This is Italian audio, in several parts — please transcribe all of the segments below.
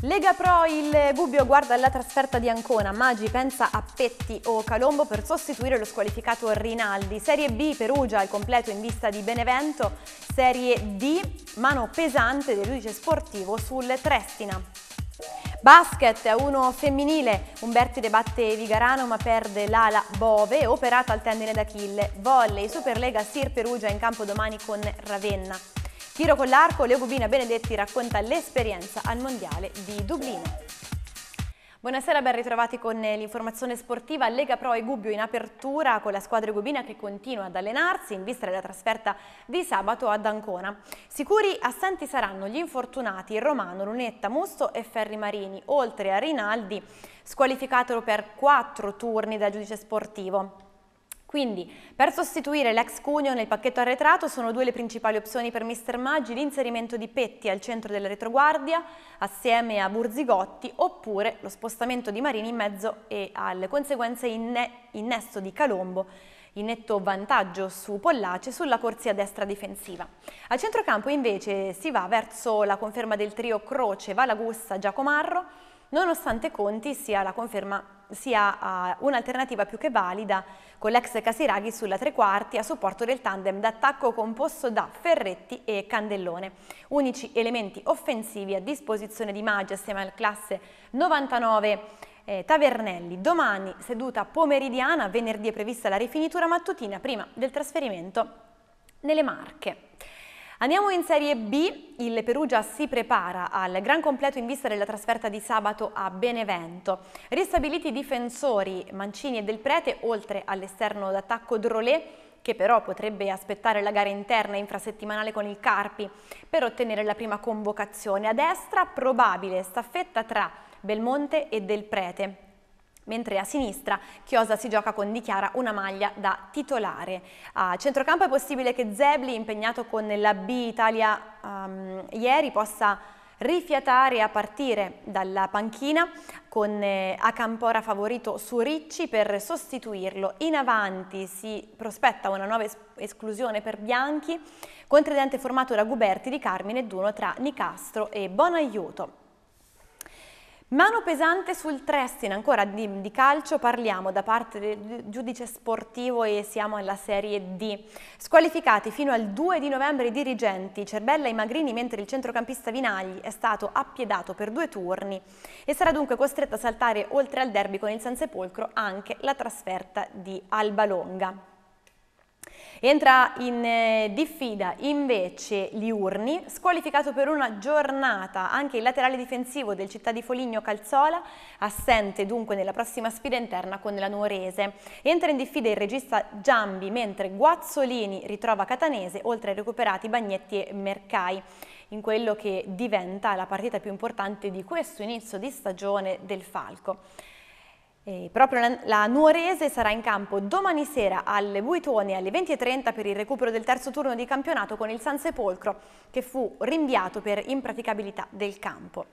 Lega Pro il Gubbio guarda la trasferta di Ancona, Maggi pensa a Petti o Calombo per sostituire lo squalificato Rinaldi, Serie B Perugia al completo in vista di Benevento, Serie D mano pesante del giudice sportivo sul Trestina. Basket 1 femminile, Umberti debatte Vigarano ma perde l'ala Bove, operata al tendine d'Achille. Volley, Superlega Sir Perugia in campo domani con Ravenna. Tiro con l'arco, Leo Gubina Benedetti racconta l'esperienza al Mondiale di Dublino. Buonasera, ben ritrovati con l'informazione sportiva. Lega Pro e Gubbio in apertura con la squadra Gubina che continua ad allenarsi in vista della trasferta di sabato ad Ancona. Sicuri assenti saranno gli infortunati Romano, Lunetta, Musto e Ferri Marini, oltre a Rinaldi, squalificatelo per quattro turni da giudice sportivo. Quindi, per sostituire l'ex cuneo nel pacchetto arretrato sono due le principali opzioni per Mr. Maggi, l'inserimento di Petti al centro della retroguardia, assieme a Burzigotti, oppure lo spostamento di Marini in mezzo e alle conseguenze inne innesto di Calombo in netto vantaggio su Pollace sulla corsia destra difensiva. A centrocampo invece si va verso la conferma del trio Croce, Valagussa, Giacomarro, nonostante Conti sia la conferma sia uh, un'alternativa più che valida con l'ex Casiraghi sulla tre quarti a supporto del tandem d'attacco composto da Ferretti e Candellone, unici elementi offensivi a disposizione di Maggi assieme al classe 99 eh, Tavernelli. Domani, seduta pomeridiana, venerdì è prevista la rifinitura mattutina prima del trasferimento nelle Marche. Andiamo in Serie B, il Perugia si prepara al gran completo in vista della trasferta di sabato a Benevento. Ristabiliti i difensori Mancini e Del Prete, oltre all'esterno d'attacco Drolet, che però potrebbe aspettare la gara interna infrasettimanale con il Carpi per ottenere la prima convocazione. A destra probabile staffetta tra Belmonte e Del Prete mentre a sinistra Chiosa si gioca con Dichiara una maglia da titolare. A centrocampo è possibile che Zebli, impegnato con la B Italia um, ieri, possa rifiatare a partire dalla panchina con eh, Acampora favorito su Ricci per sostituirlo. In avanti si prospetta una nuova es esclusione per Bianchi contredente formato da Guberti, Di Carmine e Duno tra Nicastro e Buonaiuto. Mano pesante sul Trestin, ancora di, di, calcio parliamo da parte del giudice sportivo e siamo alla Serie D. Squalificati fino al 2 di novembre i dirigenti Cerbella e Magrini mentre il centrocampista Vinagli è stato appiedato per due turni e sarà dunque costretto a saltare oltre al derby con il San Sepolcro anche la trasferta di Alba Longa. Entra in eh, diffida invece Liurni, squalificato per una giornata anche il laterale difensivo del città di Foligno Calzola, assente dunque nella prossima sfida interna con la Nuorese. Entra in diffida il regista Giambi, mentre Guazzolini ritrova Catanese, oltre ai recuperati Bagnetti e Mercai in quello che diventa la partita più importante di questo inizio di stagione del Falco. E proprio la, la Nuorese sarà in campo domani sera alle Buitone alle 20.30 per il recupero del terzo turno di campionato con il San Sepolcro che fu rinviato per impraticabilità del campo.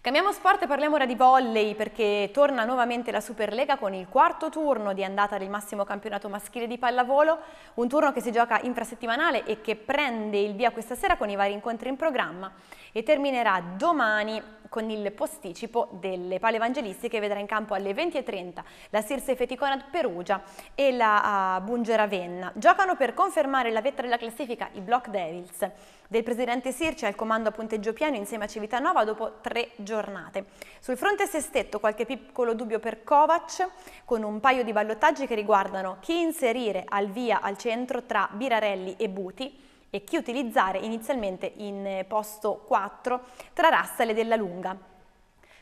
Cambiamo sport e parliamo ora di volley perché torna nuovamente la Superlega con il quarto turno di andata del massimo campionato maschile di pallavolo, un turno che si gioca infrasettimanale e che prende il via questa sera con i vari incontri in programma e terminerà domani con il posticipo delle palevangeliste che vedrà in campo alle 20.30 la Sirse Feticonad Perugia e la uh, eh, Bunge Giocano per confermare la vetta della classifica i Block Devils del presidente Sirci al comando a Punteggio pieno insieme a Civitanova dopo tre giornate. Sul fronte sestetto qualche piccolo dubbio per Kovac con un paio di ballottaggi che riguardano chi inserire al via al centro tra Birarelli e Buti e chi utilizzare inizialmente in posto 4 tra Rassale e Della Lunga.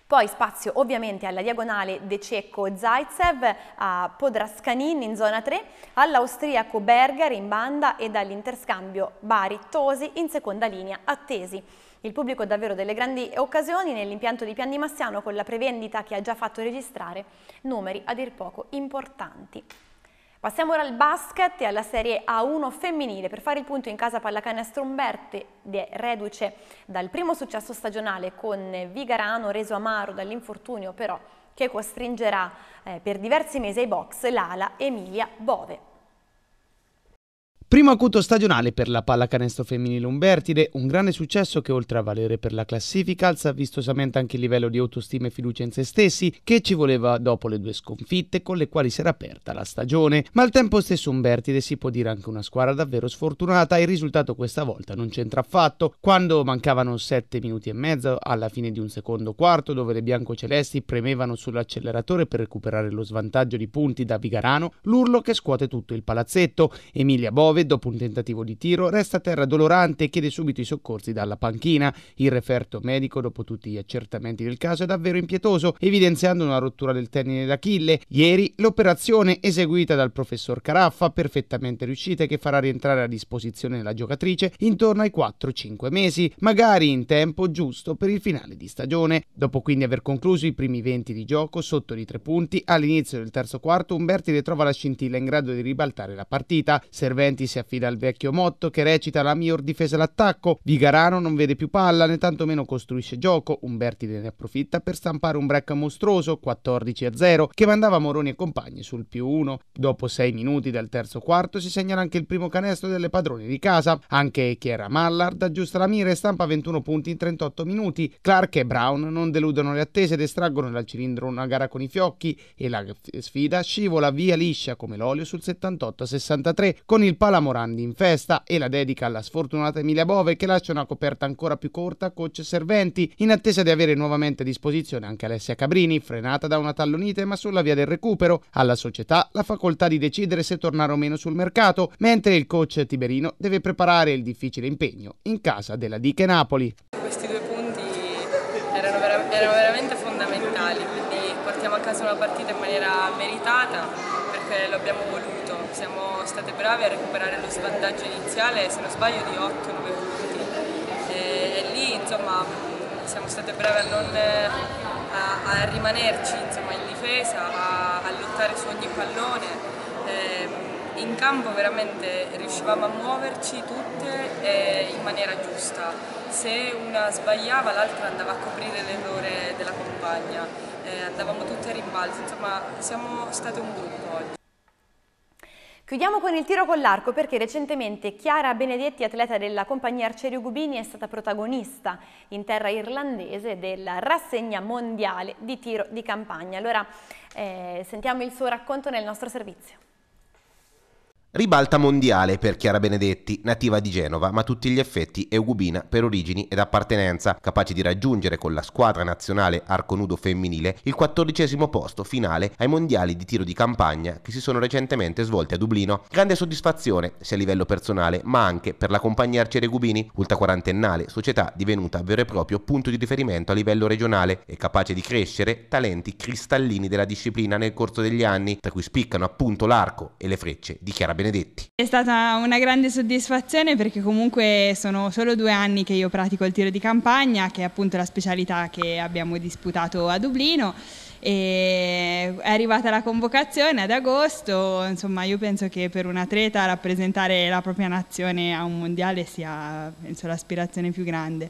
Poi spazio ovviamente alla diagonale De Cecco Zaitsev, a Podrascanin in zona 3, all'austriaco Berger in banda e dall'interscambio Bari Tosi in seconda linea attesi. Il pubblico davvero delle grandi occasioni nell'impianto di Pian di Massiano con la prevendita che ha già fatto registrare numeri a dir poco importanti. Passiamo ora al basket e alla Serie A1 femminile. Per fare il punto in casa pallacanestro Umberti, reduce dal primo successo stagionale con Vigarano, reso amaro dall'infortunio però, che costringerà eh, per diversi mesi ai box l'ala Emilia Bove. Primo acuto stagionale per la pallacanestro femminile Umbertide, un grande successo che oltre a valere per la classifica alza vistosamente anche il livello di autostima e fiducia in se stessi che ci voleva dopo le due sconfitte con le quali si era aperta la stagione. Ma al tempo stesso Umbertide si può dire anche una squadra davvero sfortunata e il risultato questa volta non c'entra affatto. Quando mancavano 7 minuti e mezzo alla fine di un secondo quarto dove le biancocelesti premevano sull'acceleratore per recuperare lo svantaggio di punti da Vigarano, l'urlo che scuote tutto il palazzetto. Emilia Bove 9 dopo un tentativo di tiro resta a terra dolorante e chiede subito i soccorsi dalla panchina. Il referto medico dopo tutti gli accertamenti del caso è davvero impietoso, evidenziando una rottura del tendine d'Achille. Ieri l'operazione eseguita dal professor Caraffa, perfettamente riuscita e che farà rientrare a disposizione la giocatrice intorno ai 4-5 mesi, magari in tempo giusto per il finale di stagione. Dopo quindi aver concluso i primi 20 di gioco sotto di 3 punti, all'inizio del terzo quarto Umberti ritrova la scintilla in grado di ribaltare la partita. Serventi Spalletti si affida al vecchio Motto che recita la miglior difesa all'attacco, Vigarano non vede più palla né tantomeno costruisce gioco, Umberti ne approfitta per stampare un break mostruoso 14 0 che mandava Moroni e compagni sul più 1. Dopo 6 minuti dal terzo quarto si segnala anche il primo canestro delle padrone di casa, anche Chiara Mallard aggiusta la mira e stampa 21 punti in 38 minuti, Clark e Brown non deludono le attese ed estraggono dal cilindro una gara con i fiocchi e la sfida scivola via liscia come l'olio sul 78 63 con il palo la Morandi in festa e la dedica alla sfortunata Emilia Bove che lascia una coperta ancora più corta a coach Serventi in attesa di avere nuovamente a disposizione anche Alessia Cabrini, frenata da una tallonite ma sulla via del recupero, alla società la facoltà di decidere se tornare o meno sul mercato, mentre il coach Tiberino deve preparare il difficile impegno in casa della Diche Napoli. Questi due punti erano, vera erano veramente fondamentali, quindi portiamo a casa una partita in maniera meritata perché l'abbiamo voluto siamo state brave a recuperare lo svantaggio iniziale, se non sbaglio, di 8-9 punti. E, e, lì insomma, siamo state brave a, non, a, a rimanerci insomma, in difesa, a, a, lottare su ogni pallone. E, ehm, in campo veramente riuscivamo a muoverci tutte eh, in maniera giusta. Se una sbagliava l'altra andava a coprire l'errore della compagna. Eh, andavamo tutte a rimbalzo, insomma siamo state un gruppo oggi. Chiudiamo con il tiro con l'arco perché recentemente Chiara Benedetti, atleta della compagnia Arcerio Gubini, è stata protagonista in terra irlandese della rassegna mondiale di tiro di campagna. Allora eh, sentiamo il suo racconto nel nostro servizio. Ribalta mondiale per Chiara Benedetti, nativa di Genova, ma a tutti gli effetti eugubina per origini ed appartenenza, capace di raggiungere con la squadra nazionale arconudo femminile il quattordicesimo posto finale ai mondiali di tiro di campagna che si sono recentemente svolti a Dublino. Grande soddisfazione, sia a livello personale, ma anche per la compagnia Arciere Gubini, ultraquarantennale società divenuta vero e proprio punto di riferimento a livello regionale e capace di crescere talenti cristallini della disciplina nel corso degli anni, tra cui spiccano appunto l'arco e le frecce di Chiara Benedetti. Benedetti. È stata una grande soddisfazione perché comunque sono solo due anni che io pratico il tiro di campagna, che è appunto la specialità che abbiamo disputato a Dublino. E è arrivata la convocazione ad agosto, insomma io penso che per un atleta rappresentare la propria nazione a un mondiale sia penso, l'aspirazione più grande.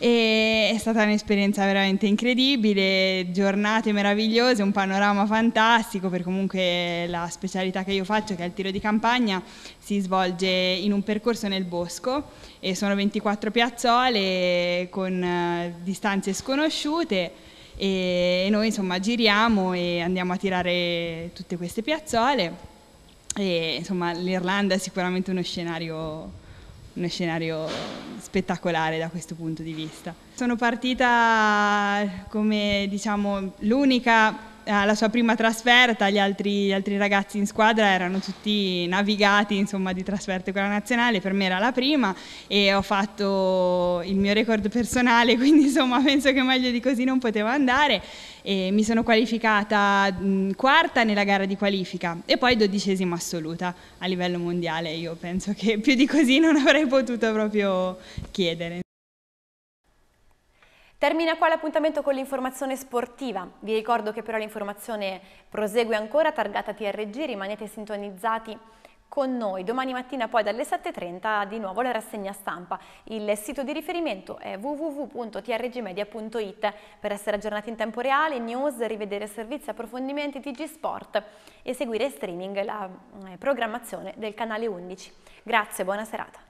E è stata un'esperienza veramente incredibile, giornate meravigliose, un panorama fantastico per comunque la specialità che io faccio che è il tiro di campagna si svolge in un percorso nel bosco e sono 24 piazzole con eh, distanze sconosciute e noi insomma giriamo e andiamo a tirare tutte queste piazzole e insomma l'Irlanda è sicuramente uno scenario uno scenario spettacolare da questo punto di vista. Sono partita come diciamo, l'unica eh, alla sua prima trasferta, gli altri, gli altri, ragazzi in squadra erano tutti navigati insomma, di trasferte con la nazionale, per me era la prima e ho fatto il mio record personale, quindi insomma, penso che meglio di così non poteva andare. E mi sono qualificata quarta nella gara di qualifica e poi dodicesima assoluta a livello mondiale, io penso che più di così non avrei potuto proprio chiedere. Termina qua l'appuntamento con l'informazione sportiva. Vi ricordo che però l'informazione prosegue ancora targata TRG, rimanete sintonizzati con noi. Domani mattina poi dalle 7.30 di nuovo la rassegna stampa. Il sito di riferimento è www.trgmedia.it per essere aggiornati in tempo reale, news, rivedere servizi, approfondimenti, TG Sport e seguire in streaming la eh, programmazione del canale 11. Grazie, buona serata.